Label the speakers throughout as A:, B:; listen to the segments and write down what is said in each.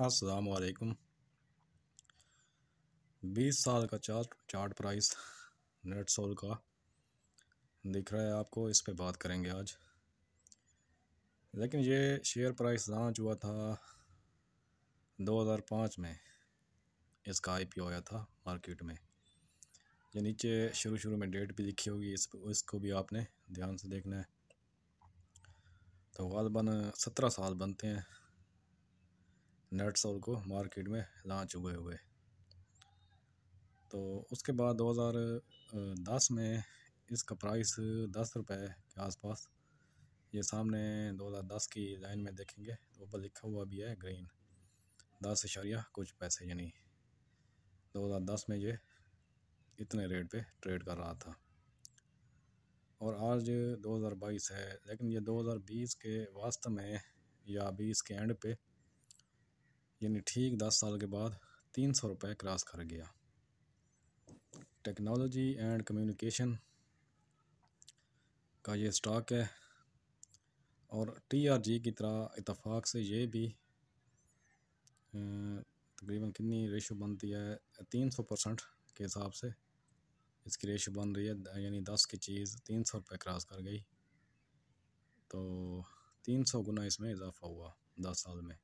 A: असलकुम बीस साल का चार्ट चार्ट प्राइस नेट सोल का दिख रहा है आपको इस पे बात करेंगे आज लेकिन ये शेयर प्राइस लॉन्च हुआ था 2005 में इसका आई आया था मार्केट में ये नीचे शुरू शुरू में डेट भी लिखी होगी इस इसको भी आपने ध्यान से देखना है तो गालबन सत्रह साल बनते हैं नट्स और को मार्केट में लॉन्च हुए हुए तो उसके बाद 2010 में इसका प्राइस दस रुपये के आसपास ये सामने 2010 की लाइन में देखेंगे तो ऊपर लिखा हुआ भी है ग्रीन दस इशारिया कुछ पैसे यानी 2010 में ये इतने रेट पे ट्रेड कर रहा था और आज 2022 है लेकिन ये 2020 के वास्तव में या 20 के एंड पे यानी ठीक दस साल के बाद तीन सौ रुपये क्रॉस कर गया टेक्नोलॉजी एंड कम्युनिकेशन का ये स्टॉक है और टीआरजी की तरह इतफाक़ से ये भी तकरीबन कितनी रेशो बनती है तीन सौ परसेंट के हिसाब से इसकी रेशो बन रही है यानी दस की चीज़ तीन सौ रुपये क्रॉस कर गई तो तीन सौ गुना इसमें इजाफा हुआ दस साल में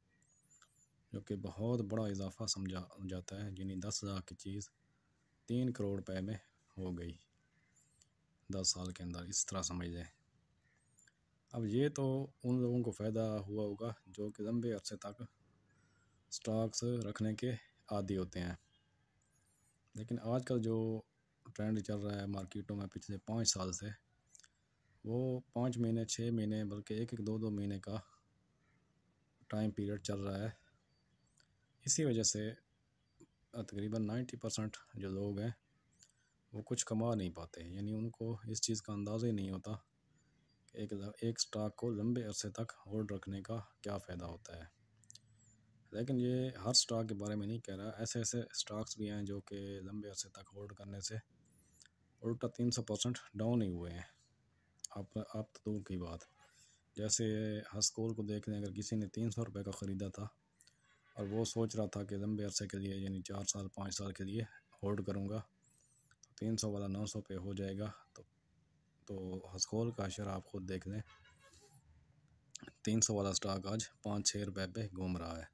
A: जो कि बहुत बड़ा इजाफा समझा जाता है यानी दस हज़ार की चीज़ तीन करोड़ रुपये में हो गई दस साल के अंदर इस तरह समझ लें अब ये तो उन लोगों को फ़ायदा हुआ होगा जो कि लंबे अरसे तक स्टॉक्स रखने के आदि होते हैं लेकिन आजकल जो ट्रेंड चल रहा है मार्केटों में पिछले पाँच साल से वो पाँच महीने छः महीने बल्कि एक एक दो दो महीने का टाइम पीरियड चल रहा है इसी वजह से तकरीबन नाइन्टी परसेंट जो लोग हैं वो कुछ कमा नहीं पाते यानी उनको इस चीज़ का अंदाज़ा ही नहीं होता कि एक एक स्टॉक को लंबे अरसे तक होल्ड रखने का क्या फ़ायदा होता है लेकिन ये हर स्टॉक के बारे में नहीं कह रहा ऐसे ऐसे स्टॉक्स भी हैं जो कि लंबे अरसे तक होल्ड करने से उल्टा तीन सौ परसेंट डाउन ही हुए हैं आप आप तो दूर की बात जैसे हर स्कूल को देख लें अगर किसी ने तीन सौ रुपये का ख़रीदा था और वो सोच रहा था कि लंबे अरसे के लिए यानी चार साल पाँच साल के लिए होल्ड करूँगा तो तीन सौ वाला नौ सौ पे हो जाएगा तो तो हसकोल का अशर आप ख़ुद देख लें तीन सौ वाला स्टॉक आज पाँच छः रुपये पे घूम रहा है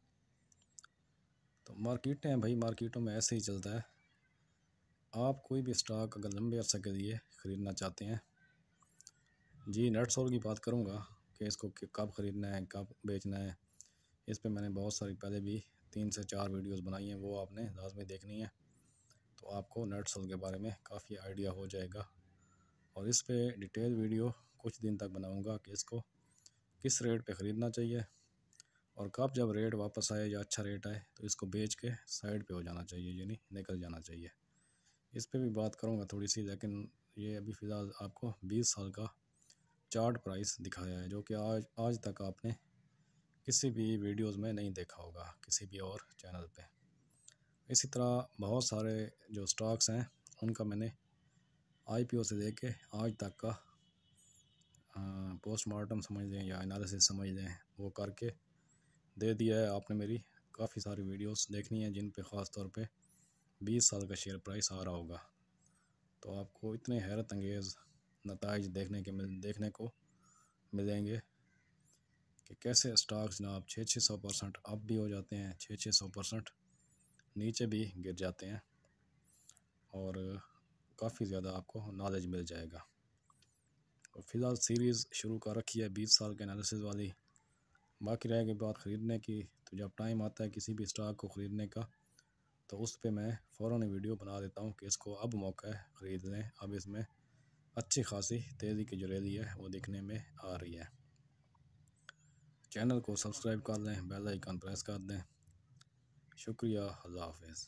A: तो मार्केटें भाई मार्केटों में ऐसे ही चलता है आप कोई भी स्टॉक अगर लंबे अरसे के लिए ख़रीदना चाहते हैं जी नेट सोल की बात करूँगा कि इसको कब ख़रीदना है कब बेचना है इस पर मैंने बहुत सारी पहले भी तीन से चार वीडियोस बनाई हैं वो आपने लाजमी देखनी है तो आपको नट सेल के बारे में काफ़ी आइडिया हो जाएगा और इस पर डिटेल वीडियो कुछ दिन तक बनाऊंगा कि इसको किस रेट पे ख़रीदना चाहिए और कब जब रेट वापस आए या अच्छा रेट आए तो इसको बेच के साइड पे हो जाना चाहिए यानी निकल जाना चाहिए इस पर भी बात करूँगा थोड़ी सी लेकिन ये अभी फ़िलहाल आपको बीस साल का चार्ट प्राइस दिखाया है जो कि आज आज तक आपने किसी भी वीडियोस में नहीं देखा होगा किसी भी और चैनल पे इसी तरह बहुत सारे जो स्टॉक्स हैं उनका मैंने आईपीओ से ले के आज तक का पोस्टमार्टम समझ लें या एनालिसिस समझ लें वो करके दे दिया है आपने मेरी काफ़ी सारी वीडियोस देखनी है जिन पे ख़ास तौर पे 20 साल का शेयर प्राइस आ रहा होगा तो आपको इतने हैरत अंगेज़ नतज देखने के मिल देखने को मिलेंगे कि कैसे स्टॉक्स जनाब छः छः सौ परसेंट अप भी हो जाते हैं छः छः सौ परसेंट नीचे भी गिर जाते हैं और काफ़ी ज़्यादा आपको नॉलेज मिल जाएगा और फिलहाल सीरीज़ शुरू कर रखी है बीस साल के एनालिसिस वाली बाकी रह गई बात ख़रीदने की तो जब टाइम आता है किसी भी स्टॉक को ख़रीदने का तो उस पर मैं फ़ौर वीडियो बना देता हूँ कि इसको अब मौका है ख़रीद लें अब इसमें अच्छी खासी तेज़ी की जो रैली है वो देखने में आ रही है चैनल को सब्सक्राइब कर लें बेल आइकन प्रेस कर दें शुक्रिया अल्लाह हाफिज़